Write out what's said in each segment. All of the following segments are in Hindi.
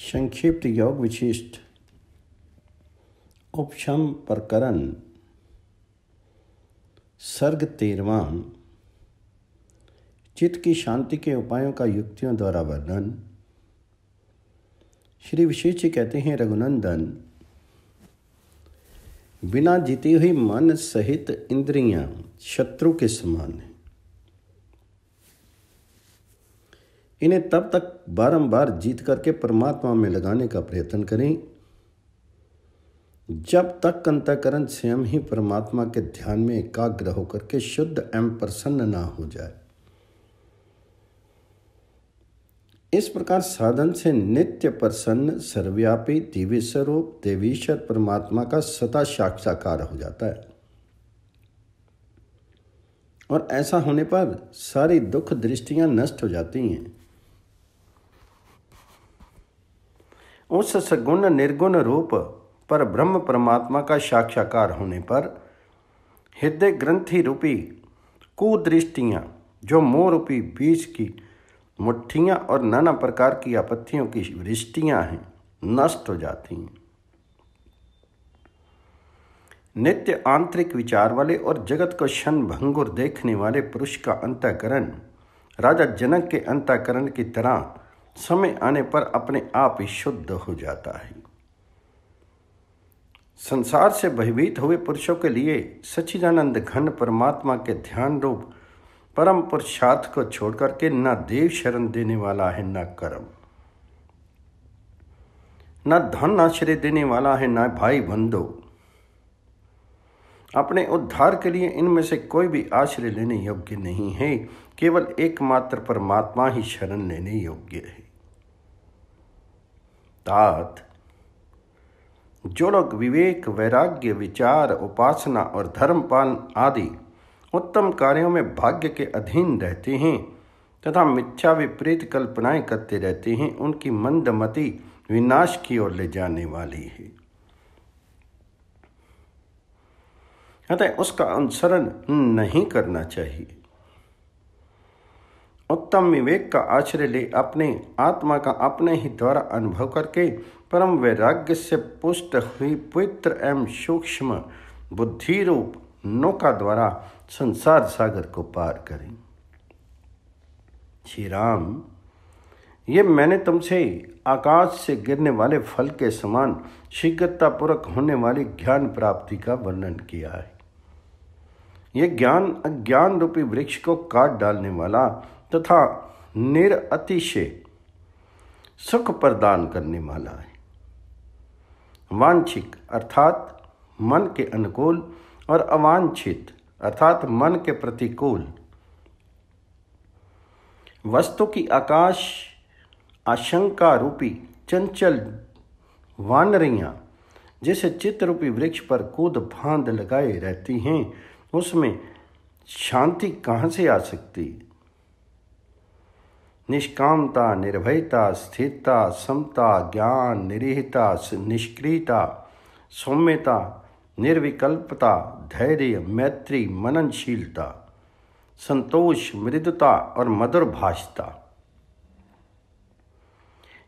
संक्षिप्त योग विशिष्ट उपशम प्रकरण सर्ग तेरवा चित्त की शांति के उपायों का युक्तियों द्वारा वर्णन श्री विशिष्ट जी कहते हैं रघुनंदन बिना जीती हुई मन सहित इंद्रियां शत्रु के समान है इन्हें तब तक बारंबार जीत करके परमात्मा में लगाने का प्रयत्न करें जब तक अंतकरण स्वयं ही परमात्मा के ध्यान में एकाग्र होकर के शुद्ध एवं प्रसन्न ना हो जाए इस प्रकार साधन से नित्य प्रसन्न सर्वव्यापी दिव्य स्वरूप देवीश्वर परमात्मा का सता साक्षाकार हो जाता है और ऐसा होने पर सारी दुख दृष्टियां नष्ट हो जाती हैं उस सगुण निर्गुण रूप पर ब्रह्म परमात्मा का साक्षाकार होने पर हृदय ग्रंथि रूपी कुदृष्टियाँ जो मोह रूपी बीज की मुट्ठियाँ और नाना प्रकार की आपत्तियों की वृष्टियाँ हैं नष्ट हो जाती हैं नित्य आंतरिक विचार वाले और जगत को क्षण भंगुर देखने वाले पुरुष का अंतःकरण राजा जनक के अंतःकरण की तरह समय आने पर अपने आप ही शुद्ध हो जाता है संसार से भयभीत हुए पुरुषों के लिए सच्चिदानंद घन परमात्मा के ध्यान रूप परम पुरुषार्थ को छोड़कर के न देव शरण देने वाला है न कर्म न धन आश्रय देने वाला है न भाई बंधु अपने उद्धार के लिए इनमें से कोई भी आश्रय लेने योग्य नहीं है केवल एकमात्र परमात्मा ही शरण लेने योग्य है तात जो लोग विवेक वैराग्य विचार उपासना और धर्मपान आदि उत्तम कार्यों में भाग्य के अधीन रहते हैं तथा मिथ्या विपरीत कल्पनाएं करते रहते हैं उनकी मंदमति विनाश की ओर ले जाने वाली है अतः उसका अनुसरण नहीं करना चाहिए उत्तम विवेक का आश्रय ले अपने आत्मा का अपने ही द्वारा अनुभव करके परम वैराग्य से पुष्ट हुई पवित्र एवं सूक्ष्म बुद्धि रूप नौका द्वारा संसार सागर को पार करें श्री राम ये मैंने तुमसे आकाश से गिरने वाले फल के समान शीघ्रतापूर्वक होने वाली ज्ञान प्राप्ति का वर्णन किया है ये ज्ञान अज्ञान रूपी वृक्ष को काट डालने वाला तथा निरअतिशय सुख प्रदान करने वाला है वांछिक अर्थात मन के अनुकूल और अवांछित अर्थात मन के प्रतिकूल वस्तु की आकाश आशंका रूपी चंचल वानरियां जिसे चित्र रूपी वृक्ष पर कूद फांद लगाए रहती हैं उसमें शांति कहाँ से आ सकती है निष्कामता निर्भयता स्थिरता समता ज्ञान निरीहता निष्क्रियता सौम्यता निर्विकल्पता धैर्य मैत्री मननशीलता संतोष मृदुता और मधुर भाषता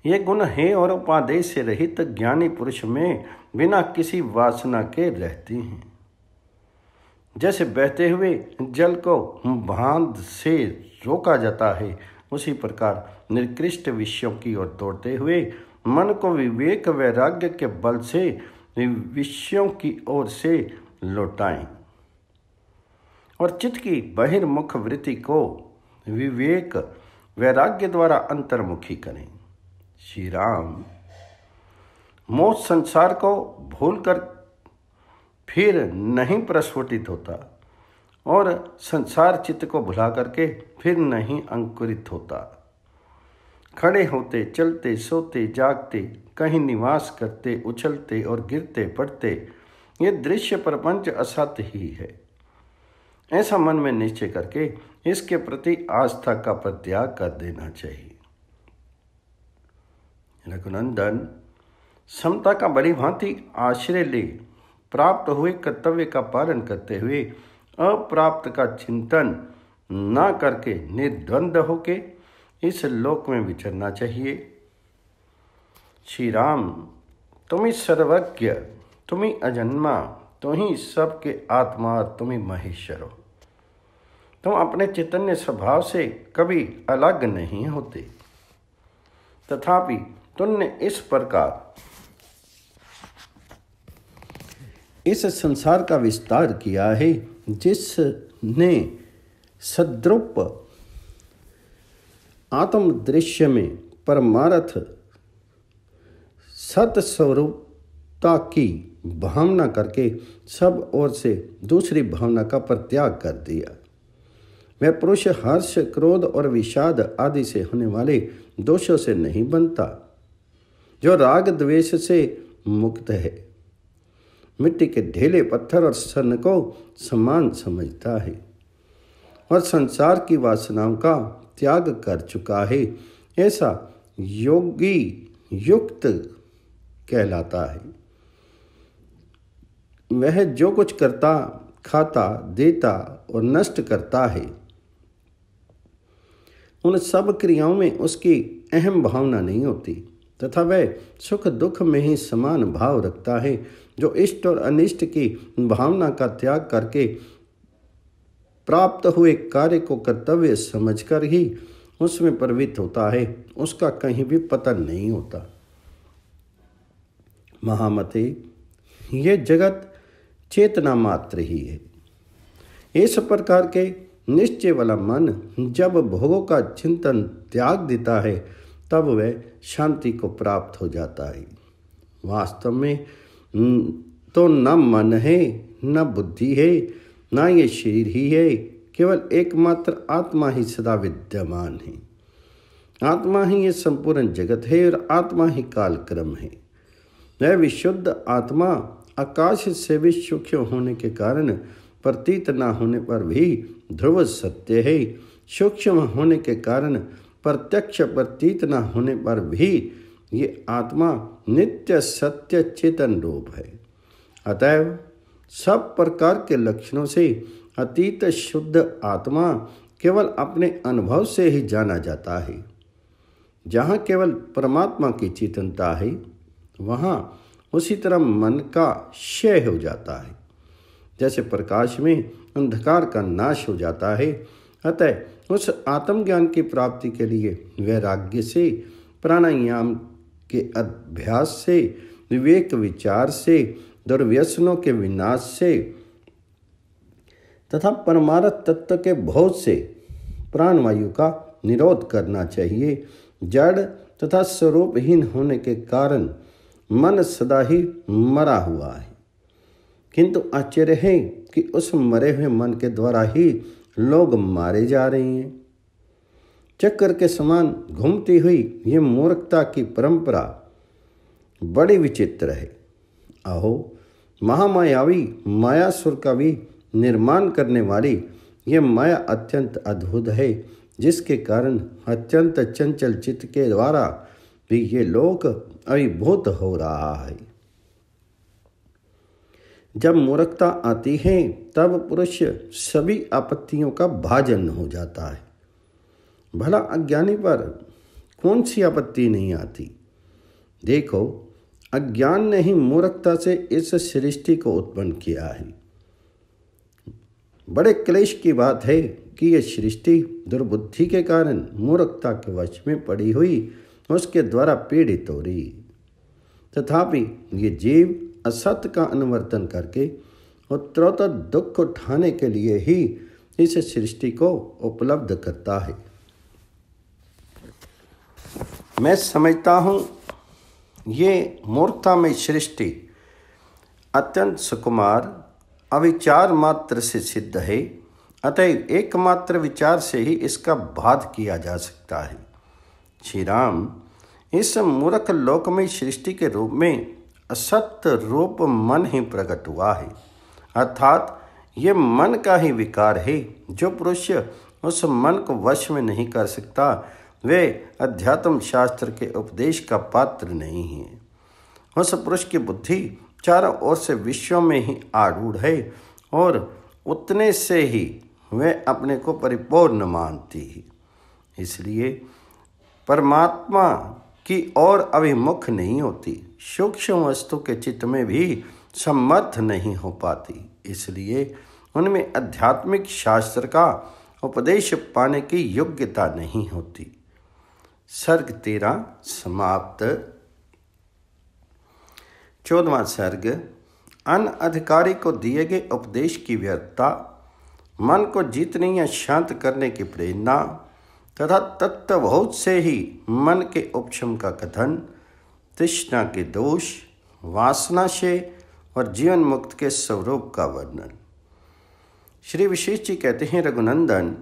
ये गुण है और उपादेश से रहित ज्ञानी पुरुष में बिना किसी वासना के रहते हैं जैसे बहते हुए जल को बांध से रोका जाता है उसी प्रकार निकृष्ट विषयों की ओर तोड़ते हुए मन को विवेक वैराग्य के बल से विषयों की ओर से लौटाएं और चित्त की बहिर्मुख वृत्ति को विवेक वैराग्य द्वारा अंतर्मुखी करें श्री राम मोह संसार को भूलकर फिर नहीं प्रस्फुटित होता और संसार चित्त को भुला करके फिर नहीं अंकुरित होता खड़े होते चलते सोते जागते कहीं निवास करते उछलते और गिरते पड़ते ये दृश्य प्रपंच असत ही है ऐसा मन में निश्चय करके इसके प्रति आस्था का प्रत्याग कर देना चाहिए रघुनंदन समता का बड़ी भांति आश्रय ले प्राप्त हुए कर्तव्य का पालन करते हुए अप्राप्त का चिंतन ना करके निर्द्वंद होके इस लोक में विचरना चाहिए श्री राम तुम्हें सर्वज्ञ तुम्हें अजन्मा तुम्ही सबके आत्मा और महेश्वर हो तुम अपने चैतन्य स्वभाव से कभी अलग नहीं होते तथापि तुमने इस प्रकार इस संसार का विस्तार किया है जिसने सद्रुप आत्म दृश्य में परमारथ सतस्वरूपता की भावना करके सब ओर से दूसरी भावना का परित्याग कर दिया वह पुरुष हर्ष क्रोध और विषाद आदि से होने वाले दोषों से नहीं बनता जो राग द्वेष से मुक्त है मिट्टी के ढेले पत्थर और सन को समान समझता है और संसार की वासनाओं का त्याग कर चुका है ऐसा योगी युक्त कहलाता है वह जो कुछ करता खाता देता और नष्ट करता है उन सब क्रियाओं में उसकी अहम भावना नहीं होती तथा वह सुख दुख में ही समान भाव रखता है जो इष्ट और अनिष्ट की भावना का त्याग करके प्राप्त हुए कार्य को कर्तव्य समझकर ही उसमें प्रवृत्त होता है उसका कहीं भी पतन नहीं होता महामते ये जगत चेतना मात्र ही है इस प्रकार के निश्चय वाला मन जब भोगों का चिंतन त्याग देता है तब वह शांति को प्राप्त हो जाता है वास्तव में हम्म, तो न मन है न बुद्धि है न ये शरीर ही है केवल एकमात्र आत्मा ही सदा विद्यमान है आत्मा ही ये संपूर्ण जगत है और आत्मा ही कालक्रम है यह विशुद्ध आत्मा आकाश से भी सूक्ष्म होने के कारण प्रतीत न होने पर भी ध्रुव सत्य है सूक्ष्म होने के कारण प्रत्यक्ष प्रतीत न होने पर भी ये आत्मा नित्य सत्य चेतन रूप है अतएव सब प्रकार के लक्षणों से अतीत शुद्ध आत्मा केवल अपने अनुभव से ही जाना जाता है जहाँ केवल परमात्मा की चेतनता है वहाँ उसी तरह मन का क्षय हो जाता है जैसे प्रकाश में अंधकार का नाश हो जाता है अतः उस आत्मज्ञान की प्राप्ति के लिए वैराग्य से प्राणायाम के अभ्यास से विवेक विचार से दुर्व्यसनों के विनाश से तथा परमार्थ तत्व के बहुत से प्राणवायु का निरोध करना चाहिए जड़ तथा स्वरूपहीन होने के कारण मन सदा ही मरा हुआ है किंतु आश्चर्य है कि उस मरे हुए मन के द्वारा ही लोग मारे जा रहे हैं चक्कर के समान घूमती हुई ये मूर्खता की परंपरा बड़ी विचित्र है आहो महामायावी मायासुर का भी निर्माण करने वाली ये माया अत्यंत अद्भुत है जिसके कारण अत्यंत चंचल चित्त के द्वारा भी ये लोक अभिभूत हो रहा है जब मूर्खता आती है तब पुरुष सभी आपत्तियों का भाजन हो जाता है भला अज्ञानी पर कौन सी आपत्ति नहीं आती देखो अज्ञान ने ही मूर्खता से इस सृष्टि को उत्पन्न किया है बड़े क्लेश की बात है कि यह सृष्टि दुर्बुद्धि के कारण मूर्खता के वश में पड़ी हुई उसके द्वारा पीड़ित हो रही तथापि ये जीव असत का अनुवर्तन करके उत्तरोत्तर दुख उठाने के लिए ही इस सृष्टि को उपलब्ध करता है मैं समझता हूँ ये मूर्खता में सृष्टि अत्यंत सुकुमार अविचार मात्र से सिद्ध है अतः एकमात्र विचार से ही इसका बाध किया जा सकता है श्री राम इस मूर्ख लोक में सृष्टि के रूप में असत्य रूप मन ही प्रकट हुआ है अर्थात ये मन का ही विकार है जो पुरुष उस मन को वश में नहीं कर सकता वे अध्यात्म शास्त्र के उपदेश का पात्र नहीं है उस पुरुष की बुद्धि चारों ओर से विश्व में ही आरूढ़ है और उतने से ही वे अपने को परिपूर्ण मानती है इसलिए परमात्मा की ओर अभिमुख नहीं होती सूक्ष्म वस्तु के चित्त में भी समर्थ नहीं हो पाती इसलिए उनमें आध्यात्मिक शास्त्र का उपदेश पाने की योग्यता नहीं होती सर्ग तेरा समाप्त चौदवा सर्ग अन अधिकारी को दिए गए उपदेश की व्यर्थता मन को जीतने या शांत करने की प्रेरणा तथा तत्वभूत से ही मन के उपशम का कथन तृष्णा के दोष वासना से और जीवन मुक्त के स्वरूप का वर्णन श्री विशेष जी कहते हैं रघुनंदन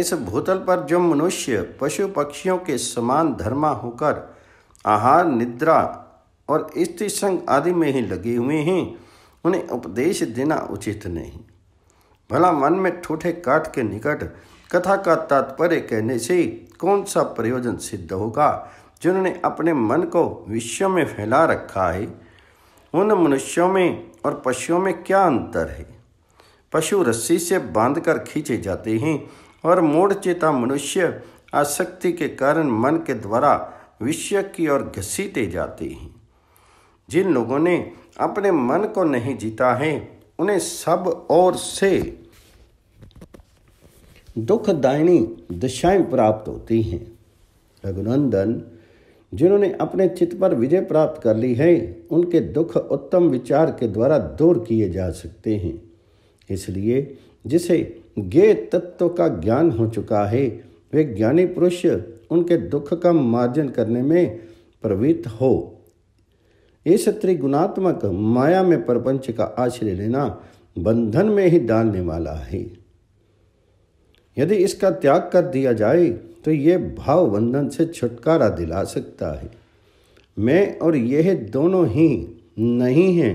इस भूतल पर जो मनुष्य पशु पक्षियों के समान धर्मा होकर आहार निद्रा और स्त्री संग आदि में ही लगे हुए हैं उन्हें उपदेश देना उचित नहीं भला मन में ठूठे काट के निकट कथा का तात्पर्य कहने से कौन सा प्रयोजन सिद्ध होगा जिन्होंने अपने मन को विश्व में फैला रखा है उन मनुष्यों में और पशुओं में क्या अंतर है पशु रस्सी से बांधकर खींचे जाते हैं और मूढ़ चेता मनुष्य आसक्ति के कारण मन के द्वारा विषय की ओर घसीटे जाते हैं जिन लोगों ने अपने मन को नहीं जीता है उन्हें सब ओर से दुखदायिनी दशाएं प्राप्त होती हैं रघुनंदन जिन्होंने अपने चित्त पर विजय प्राप्त कर ली है उनके दुख उत्तम विचार के द्वारा दूर किए जा सकते हैं इसलिए जिसे गे तत्व का ज्ञान हो चुका है वे ज्ञानी पुरुष उनके दुख का मार्जन करने में प्रवृत्त हो इस त्रिगुणात्मक माया में प्रपंच का आश्रय लेना बंधन में ही डालने वाला है यदि इसका त्याग कर दिया जाए तो ये भाव बंधन से छुटकारा दिला सकता है मैं और यह दोनों ही नहीं हैं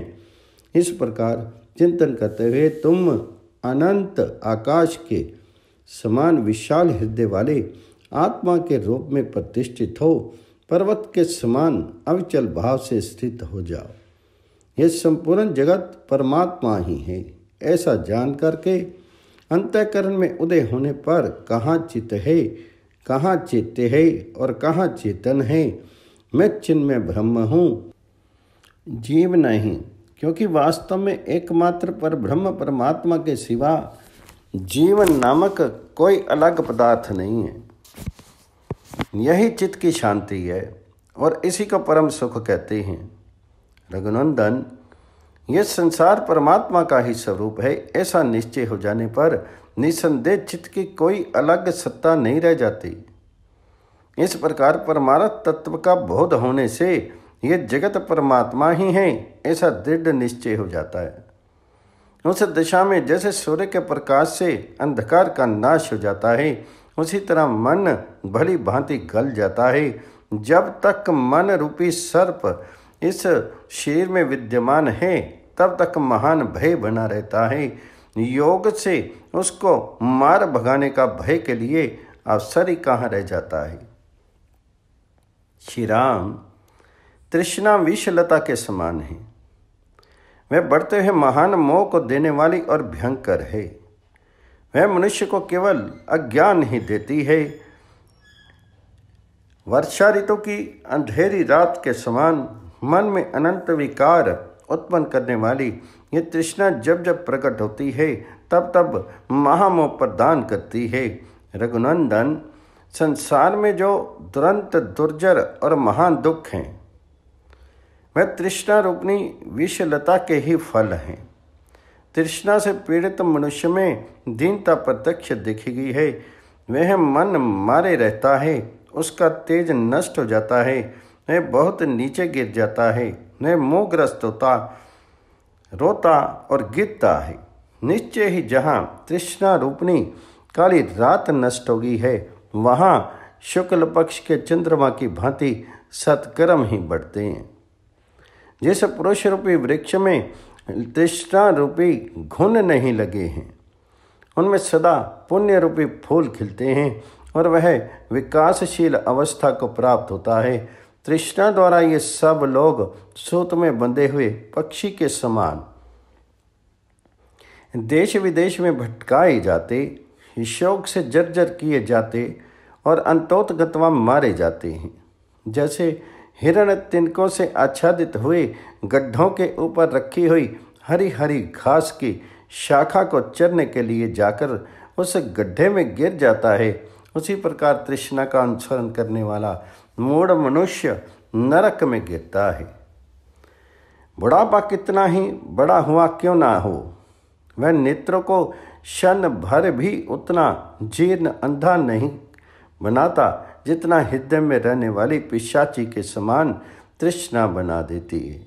इस प्रकार चिंतन करते हुए तुम अनंत आकाश के समान विशाल हृदय वाले आत्मा के रूप में प्रतिष्ठित हो पर्वत के समान अविचल भाव से स्थित हो जाओ यह संपूर्ण जगत परमात्मा ही है ऐसा जान करके अंतकरण में उदय होने पर कहाँ चित है कहाँ चेत्य है और कहाँ चेतन है मैं चिन्ह में ब्रह्म हूँ जीव नहीं क्योंकि वास्तव में एकमात्र पर ब्रह्म परमात्मा के सिवा जीवन नामक कोई अलग पदार्थ नहीं है यही चित्त की शांति है और इसी को परम सुख कहते हैं रघुनंदन यह संसार परमात्मा का ही स्वरूप है ऐसा निश्चय हो जाने पर निसंदेह चित्त की कोई अलग सत्ता नहीं रह जाती इस प्रकार परमार्थ तत्व का बोध होने से ये जगत परमात्मा ही है ऐसा दृढ़ निश्चय हो जाता है उस दिशा में जैसे सूर्य के प्रकाश से अंधकार का नाश हो जाता है उसी तरह मन भली भांति गल जाता है जब तक मन रूपी सर्प इस शरीर में विद्यमान है तब तक महान भय बना रहता है योग से उसको मार भगाने का भय के लिए अवसर ही कहाँ रह जाता है श्री राम तृष्णा विषलता के समान है वह बढ़ते हुए महान मोह को देने वाली और भयंकर है वह मनुष्य को केवल अज्ञान ही देती है वर्षा ऋतु की अंधेरी रात के समान मन में अनंत विकार उत्पन्न करने वाली ये तृष्णा जब जब प्रकट होती है तब तब महामोह प्रदान करती है रघुनंदन संसार में जो दुरंत दुर्जर और महान दुख हैं वह तृष्णा रूपनी विषलता के ही फल हैं तृष्णा से पीड़ित मनुष्य में दीनता प्रत्यक्ष देखी गई है वह मन मारे रहता है उसका तेज नष्ट हो जाता है वह बहुत नीचे गिर जाता है वह मोहग्रस्त होता रोता और गिरता है निश्चय ही जहाँ तृष्णा रूपनी काली रात नष्ट हो गई है वहाँ शुक्ल पक्ष के चंद्रमा की भांति सत्कर्म ही बढ़ते हैं जिस पुरुष रूपी वृक्ष में तृष्णा रूपी घुन नहीं लगे हैं उनमें सदा पुण्य रूपी फूल खिलते हैं और वह विकासशील अवस्था को प्राप्त होता है तृष्णा द्वारा ये सब लोग सूत में बंधे हुए पक्षी के समान देश विदेश में भटकाए जाते शोक से जर्जर किए जाते और अंतोत गतवा मारे जाते हैं जैसे हिरण तिनकों से आच्छादित हुए गड्ढों के ऊपर रखी हुई हरी हरी घास की शाखा को चरने के लिए जाकर उस गड्ढे में गिर जाता है उसी प्रकार तृष्णा का अनुसरण करने वाला मूढ़ मनुष्य नरक में गिरता है बुढ़ापा कितना ही बड़ा हुआ क्यों ना हो वह नेत्रों को क्षण भर भी उतना जीर्ण अंधा नहीं बनाता जितना हृदय में रहने वाली पिशाची के समान तृष्णा बना देती है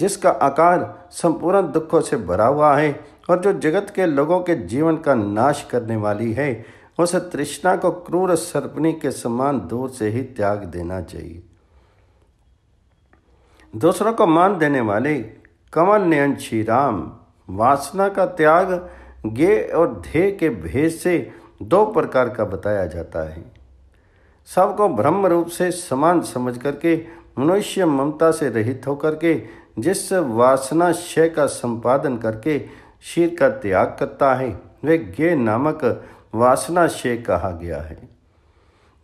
जिसका आकार संपूर्ण दुखों से भरा हुआ है और जो जगत के लोगों के जीवन का नाश करने वाली है उस तृष्णा को क्रूर सर्पणी के समान दूर से ही त्याग देना चाहिए दूसरों को मान देने वाले कमल नयन श्री राम वासना का त्याग गे और ध्येय के भेद से दो प्रकार का बताया जाता है सबको ब्रह्म रूप से समान समझ करके मनुष्य ममता से रहित होकर के जिस वासना क्षय का संपादन करके शीर का त्याग करता है वे ज्ञ नामक वासना क्षय कहा गया है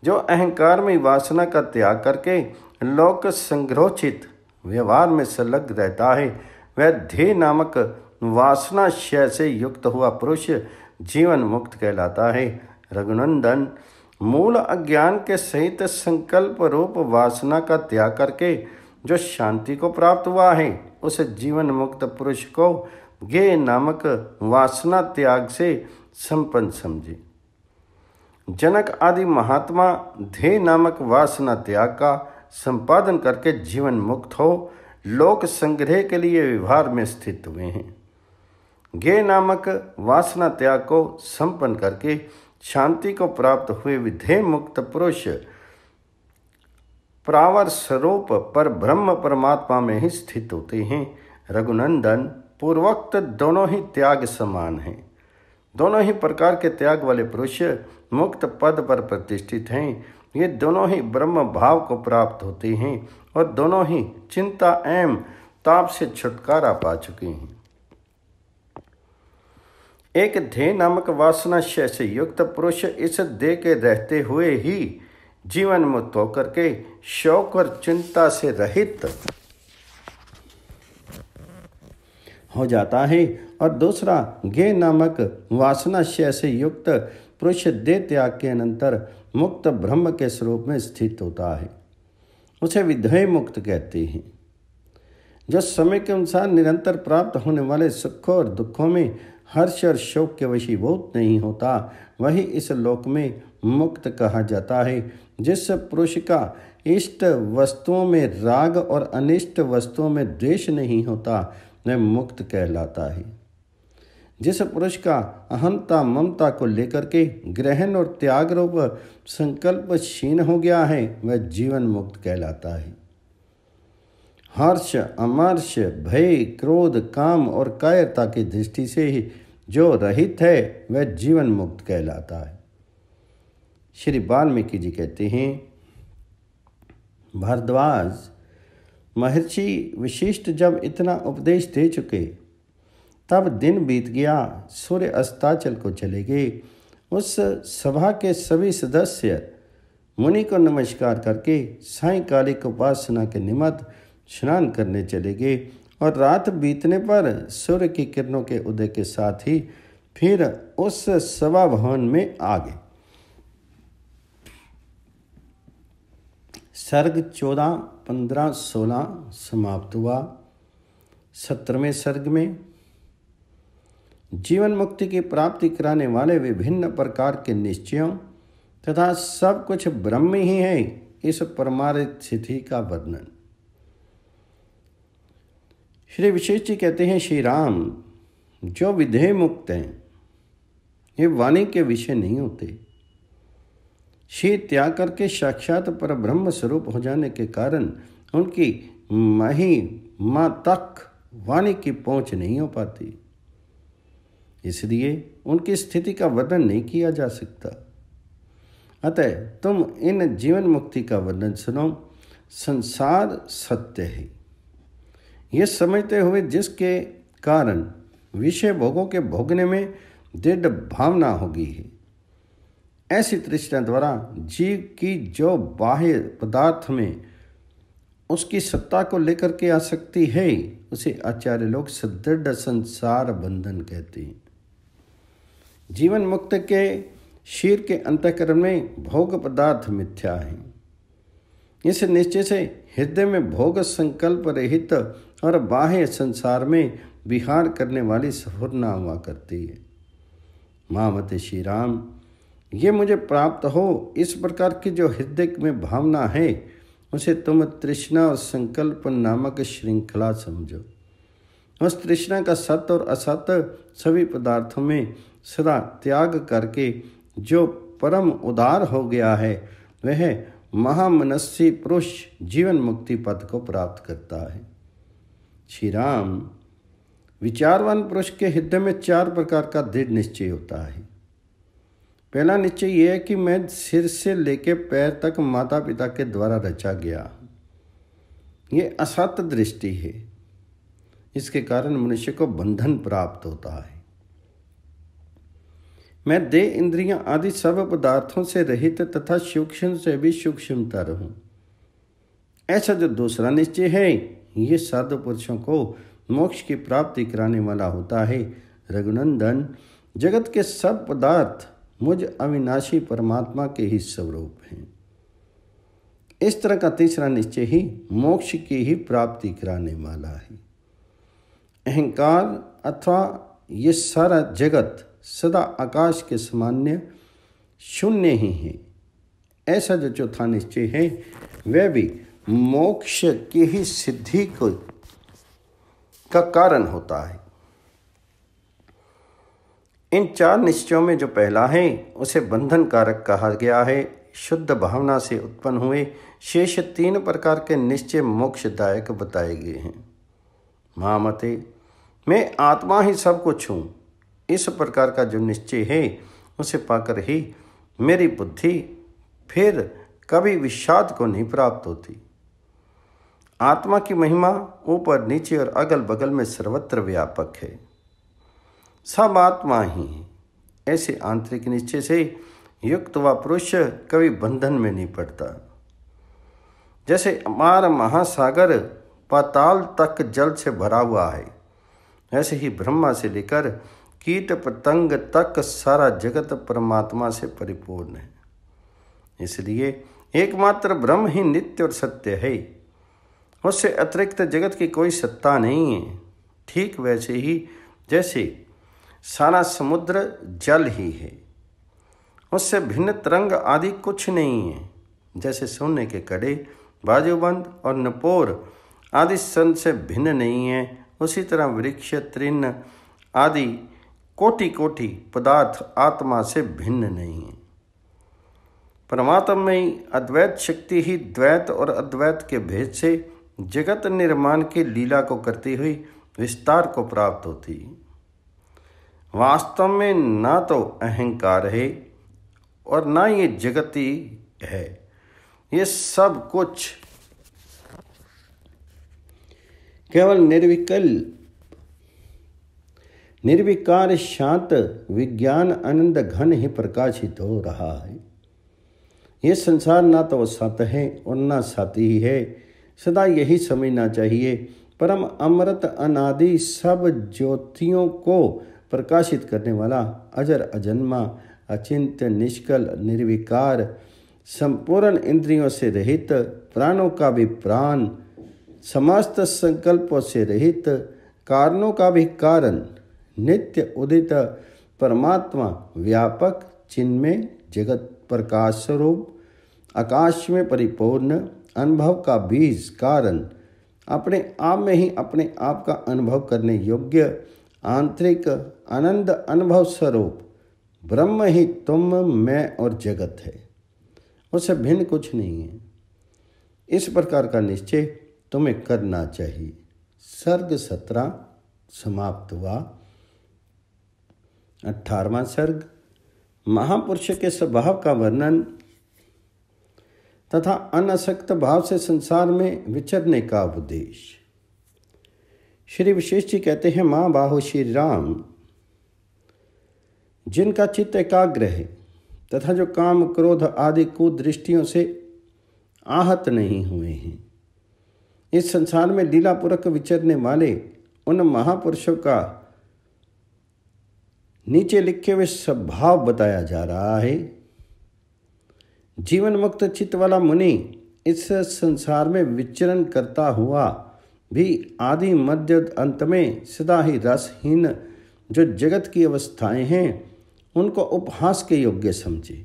जो अहंकार में वासना का त्याग करके लोक संग्रोचित व्यवहार में संलग्न रहता है वह ध्येय नामक वासना क्षय से युक्त हुआ पुरुष जीवन मुक्त कहलाता है रघुनंदन मूल अज्ञान के सहित संकल्प रूप वासना का त्याग करके जो शांति को प्राप्त हुआ है उस जीवन मुक्त पुरुष को गे नामक वासना त्याग से संपन्न समझे जनक आदि महात्मा धे नामक वासना त्याग का संपादन करके जीवन मुक्त हो लोक संग्रह के लिए व्यवहार में स्थित हुए हैं गे नामक वासना त्याग को संपन्न करके शांति को प्राप्त हुए विधेय मुक्त पुरुष प्रावर स्वरूप पर ब्रह्म परमात्मा में ही स्थित होते हैं रघुनंदन पूर्वोक्त दोनों ही त्याग समान हैं दोनों ही प्रकार के त्याग वाले पुरुष मुक्त पद पर प्रतिष्ठित हैं ये दोनों ही ब्रह्म भाव को प्राप्त होते हैं और दोनों ही चिंता एवं ताप से छुटकारा पा चुके हैं एक धेय नामक वासनाशय से युक्त पुरुष इस देह के रहते हुए ही जीवन मुक्त होकर के शौक और चिंता से रहित हो जाता है और दूसरा गे नामक वासना से युक्त पुरुष देह त्याग के अनंतर मुक्त ब्रह्म के स्वरूप में स्थित होता है उसे विधेय मुक्त कहते हैं जो समय के अनुसार निरंतर प्राप्त होने वाले सुखों और दुखों में हर्ष और शोक के वशीभूत नहीं होता वही इस लोक में मुक्त कहा जाता है जिस पुरुष का इष्ट वस्तुओं में राग और अनिष्ट वस्तुओं में द्वेष नहीं होता वह मुक्त कहलाता है जिस पुरुष का अहंता ममता को लेकर के ग्रहण और त्याग रूप संकल्प क्षीण हो गया है वह जीवन मुक्त कहलाता है हर्ष अमर्ष भय क्रोध काम और कायरता की दृष्टि से ही जो रहित है वह जीवन मुक्त कहलाता है श्री वाल्मीकि जी कहते हैं भारद्वाज महर्षि विशिष्ट जब इतना उपदेश दे चुके तब दिन बीत गया सूर्य अस्ताचल को चले गए उस सभा के सभी सदस्य मुनि को नमस्कार करके सायकालिक उपासना के निमित्त स्नान करने चले गए और रात बीतने पर सूर्य की किरणों के उदय के साथ ही फिर उस सभा भवन में आ गए सर्ग चौदह पंद्रह सोलह समाप्त हुआ सत्रहवें सर्ग में जीवन मुक्ति की प्राप्ति कराने वाले विभिन्न प्रकार के निश्चयों तथा सब कुछ ब्रह्म ही है इस परमारित स्थिति का वर्णन श्री विशेष जी कहते हैं श्री राम जो विधेय मुक्त हैं ये वाणी के विषय नहीं होते श्री त्याग करके साक्षात पर ब्रह्म स्वरूप हो जाने के कारण उनकी मही माँ तक वाणी की पहुंच नहीं हो पाती इसलिए उनकी स्थिति का वर्णन नहीं किया जा सकता अतः तुम इन जीवन मुक्ति का वर्णन सुनो संसार सत्य है ये समझते हुए जिसके कारण विषय भोगों के भोगने में दृढ़ भावना होगी है ऐसी तृष्णा द्वारा जीव की जो बाह्य पदार्थ में उसकी सत्ता को लेकर के आ सकती है उसे आचार्य लोग सदृढ़ संसार बंधन कहते हैं जीवन मुक्त के शीर के अंतकरण में भोग पदार्थ मिथ्या है इस निश्चय से हृदय में भोग संकल्प रहित और बाह्य संसार में विहार करने वाली ना हुआ करती है मामते श्री राम ये मुझे प्राप्त हो इस प्रकार की जो हृदय में भावना है उसे तुम तृष्णा और संकल्प नामक श्रृंखला समझो उस तृष्णा का सत्य और असत सभी पदार्थों में सदा त्याग करके जो परम उदार हो गया है वह महामनस्सी पुरुष जीवन मुक्ति पद को प्राप्त करता है श्री राम विचारवान पुरुष के हृदय में चार प्रकार का दृढ़ निश्चय होता है पहला निश्चय यह है कि मैं सिर से लेकर पैर तक माता पिता के द्वारा रचा गया ये असत दृष्टि है इसके कारण मनुष्य को बंधन प्राप्त होता है मैं देह इंद्रियां आदि सब पदार्थों से रहित तथा सूक्ष्म से भी सूक्ष्मता रहूं ऐसा जो दूसरा निश्चय है ये साधु पुरुषों को मोक्ष की प्राप्ति कराने वाला होता है रघुनंदन जगत के सब पदार्थ मुझ अविनाशी परमात्मा के ही स्वरूप हैं इस तरह का तीसरा निश्चय ही मोक्ष की ही प्राप्ति कराने वाला है अहंकार अथवा ये सारा जगत सदा आकाश के सामान्य शून्य ही है ऐसा जो चौथा निश्चय है वह भी मोक्ष की ही सिद्धि को का कारण होता है इन चार निश्चयों में जो पहला है उसे बंधन कारक कहा गया है शुद्ध भावना से उत्पन्न हुए शेष तीन प्रकार के निश्चय मोक्षदायक बताए गए हैं महामते मैं आत्मा ही सब कुछ हूँ इस प्रकार का जो निश्चय है उसे पाकर ही मेरी बुद्धि फिर कभी विषाद को नहीं प्राप्त होती आत्मा की महिमा ऊपर नीचे और अगल बगल में सर्वत्र व्यापक है सब आत्मा ही है ऐसे आंतरिक निश्चय से युक्त व पुरुष कभी बंधन में नहीं पड़ता जैसे अमार महासागर पाताल तक जल से भरा हुआ है ऐसे ही ब्रह्मा से लेकर कीट पतंग तक सारा जगत परमात्मा से परिपूर्ण है इसलिए एकमात्र ब्रह्म ही नित्य और सत्य है उससे अतिरिक्त जगत की कोई सत्ता नहीं है ठीक वैसे ही जैसे सारा समुद्र जल ही है उससे भिन्न तरंग आदि कुछ नहीं है जैसे सोने के कड़े बाजूबंद और नपोर आदि सन से भिन्न नहीं है उसी तरह वृक्ष तृण आदि कोटि कोटि पदार्थ आत्मा से भिन्न नहीं है परमात्मा में अद्वैत शक्ति ही द्वैत और अद्वैत के भेद से जगत निर्माण की लीला को करती हुई विस्तार को प्राप्त होती वास्तव में ना तो अहंकार है और ना ये जगती है ये सब कुछ केवल निर्विकल निर्विकार शांत विज्ञान आनंद घन ही प्रकाशित हो रहा है यह संसार ना तो सत है और ना साथी ही है सदा यही समझना चाहिए परम अमृत अनादि सब ज्योतियों को प्रकाशित करने वाला अजर अजन्मा अचिंत्य निष्कल निर्विकार संपूर्ण इंद्रियों से रहित प्राणों का भी प्राण समस्त संकल्पों से रहित कारणों का भी कारण नित्य उदित परमात्मा व्यापक चिन्ह में जगत प्रकाश स्वरूप आकाश में परिपूर्ण अनुभव का बीज कारण अपने आप में ही अपने आप का अनुभव करने योग्य आंतरिक आनंद अनुभव स्वरूप ब्रह्म ही तुम मैं और जगत है उससे भिन्न कुछ नहीं है इस प्रकार का निश्चय तुम्हें करना चाहिए सर्ग सत्रह समाप्त हुआ अठारवा सर्ग महापुरुष के स्वभाव का वर्णन तथा अनासक्त भाव से संसार में विचरने का उपदेश श्री विशेष जी कहते हैं माँ बाहु श्री राम जिनका चित्त एकाग्र है तथा जो काम क्रोध आदि कुदृष्टियों से आहत नहीं हुए हैं इस संसार में लीलापूर्वक विचरने वाले उन महापुरुषों का नीचे लिखे हुए स्वभाव बताया जा रहा है जीवन मुक्त चित्त वाला मुनि इस संसार में विचरण करता हुआ भी आदि मध्य अंत में सदा ही रसहीन जो जगत की अवस्थाएं हैं उनको उपहास के योग्य समझे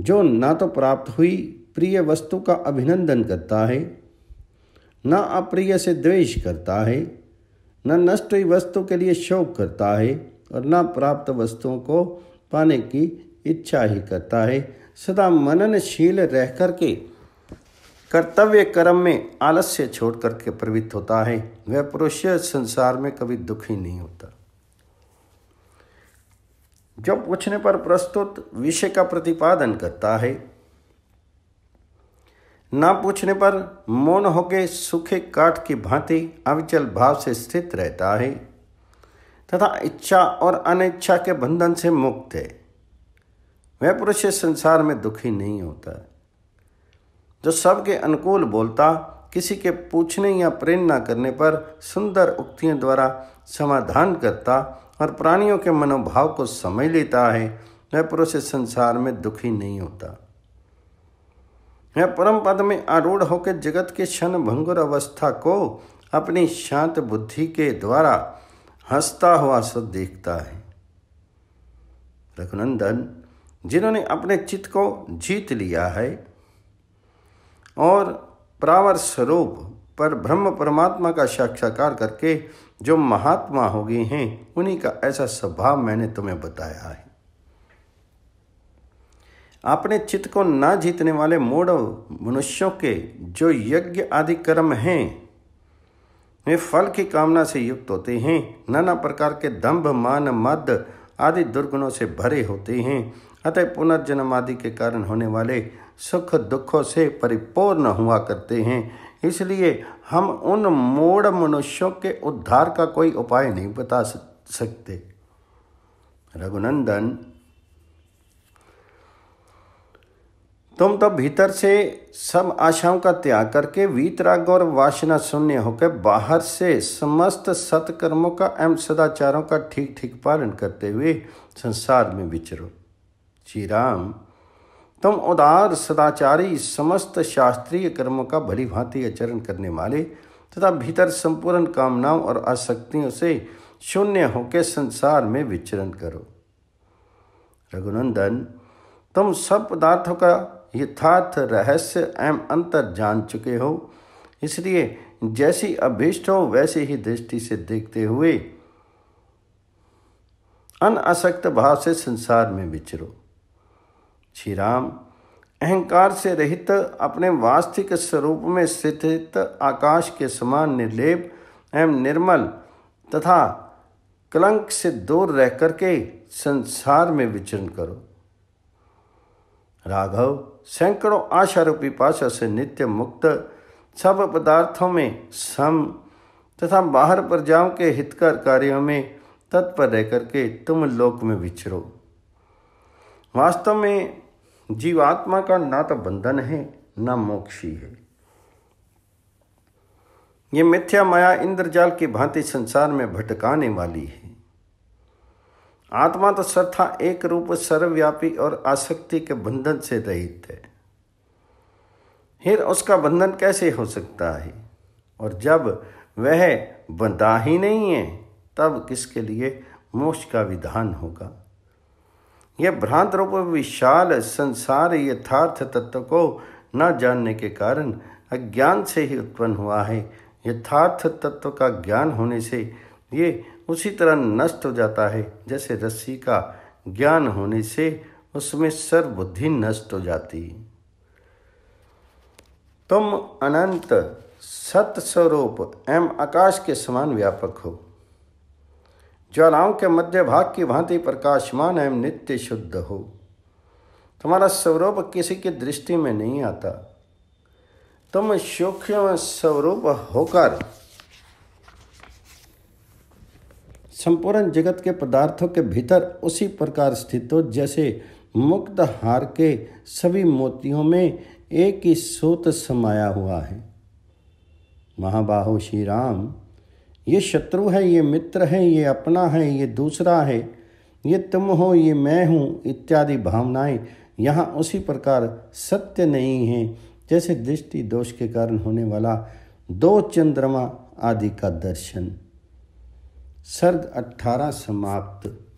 जो ना तो प्राप्त हुई प्रिय वस्तु का अभिनंदन करता है ना अप्रिय से द्वेष करता है न नष्ट हुई वस्तु के लिए शोक करता है और न प्राप्त वस्तुओं को पाने की इच्छा ही करता है सदा मननशील रह करके कर्तव्य कर्म में आलस्य छोड़ करके प्रवृत्त होता है वह पुरुष संसार में कभी दुखी नहीं होता जब पूछने पर प्रस्तुत विषय का प्रतिपादन करता है ना पूछने पर मौन होके सूखे काठ की भांति अविचल भाव से स्थित रहता है तथा इच्छा और अनिच्छा के बंधन से मुक्त है वह पुरुष इस संसार में दुखी नहीं होता जो सबके अनुकूल बोलता किसी के पूछने या प्रेरणा करने पर सुंदर उक्तियों द्वारा समाधान करता और प्राणियों के मनोभाव को समझ लेता है वह पुरुष इस संसार में दुखी नहीं होता वह परम पद में आरूढ़ होकर जगत के क्षण भंगुर अवस्था को अपनी शांत बुद्धि के द्वारा हंसता हुआ सब देखता है रघुनंदन जिन्होंने अपने चित्त को जीत लिया है और प्रावर स्वरूप पर ब्रह्म परमात्मा का साक्षात्कार करके जो महात्मा हो गए हैं उन्हीं का ऐसा स्वभाव मैंने तुम्हें बताया है अपने चित्त को ना जीतने वाले मूढ़ मनुष्यों के जो यज्ञ आदि कर्म हैं वे फल की कामना से युक्त होते हैं नाना प्रकार के दंभ मान मद आदि दुर्गुणों से भरे होते हैं अतः पुनर्जन्म आदि के कारण होने वाले सुख दुखों से परिपूर्ण हुआ करते हैं इसलिए हम उन मूढ़ मनुष्यों के उद्धार का कोई उपाय नहीं बता सकते रघुनंदन तुम तो भीतर से सब आशाओं का त्याग करके वीतराग और वासना शून्य होकर बाहर से समस्त सत्कर्मों का एवं सदाचारों का ठीक ठीक पालन करते हुए संसार में विचरो श्री राम तुम उदार सदाचारी समस्त शास्त्रीय कर्मों का भली भांति आचरण करने वाले तथा भीतर संपूर्ण कामनाओं और आसक्तियों से शून्य होकर संसार में विचरण करो रघुनंदन तुम सब पदार्थों का यथार्थ रहस्य एवं अंतर जान चुके हो इसलिए जैसी अभीष्ट हो वैसे ही दृष्टि से देखते हुए अनासक्त भाव से संसार में विचरो श्री राम अहंकार से रहित अपने वास्तविक स्वरूप में स्थित आकाश के समान निर्लेप एवं निर्मल तथा कलंक से दूर रह करके संसार में विचरण करो राघव सैकड़ों आशा रूपी पाशा से नित्य मुक्त सब पदार्थों में सम तथा बाहर प्रजाओं के हितकर कार्यों में तत्पर रह करके तुम लोक में विचरो वास्तव में जीवात्मा का ना तो बंधन है ना मोक्षी है ये मिथ्या माया इंद्रजाल की भांति संसार में भटकाने वाली है आत्मा तो सर्था एक रूप सर्वव्यापी और आसक्ति के बंधन से रहित है फिर उसका बंधन कैसे हो सकता है और जब वह बंधा ही नहीं है तब किसके लिए मोक्ष का विधान होगा यह भ्रांत रूप विशाल संसार यथार्थ तत्व को न जानने के कारण अज्ञान से ही उत्पन्न हुआ है यथार्थ तत्व का ज्ञान होने से ये उसी तरह नष्ट हो जाता है जैसे रस्सी का ज्ञान होने से उसमें सर्वबुद्धि नष्ट हो जाती तुम अनंत सत स्वरूप एवं आकाश के समान व्यापक हो ज्वालाओं के मध्य भाग की भांति प्रकाशमान एवं नित्य शुद्ध हो तुम्हारा स्वरूप किसी की दृष्टि में नहीं आता तुम सूक्ष्म स्वरूप होकर संपूर्ण जगत के पदार्थों के भीतर उसी प्रकार स्थित हो जैसे मुक्त हार के सभी मोतियों में एक ही सूत समाया हुआ है महाबाहु श्री राम ये शत्रु है ये मित्र है ये अपना है ये दूसरा है ये तुम हो ये मैं हूँ इत्यादि भावनाएं यहाँ उसी प्रकार सत्य नहीं हैं जैसे दृष्टि दोष के कारण होने वाला दो चंद्रमा आदि का दर्शन सर्ग अठारह समाप्त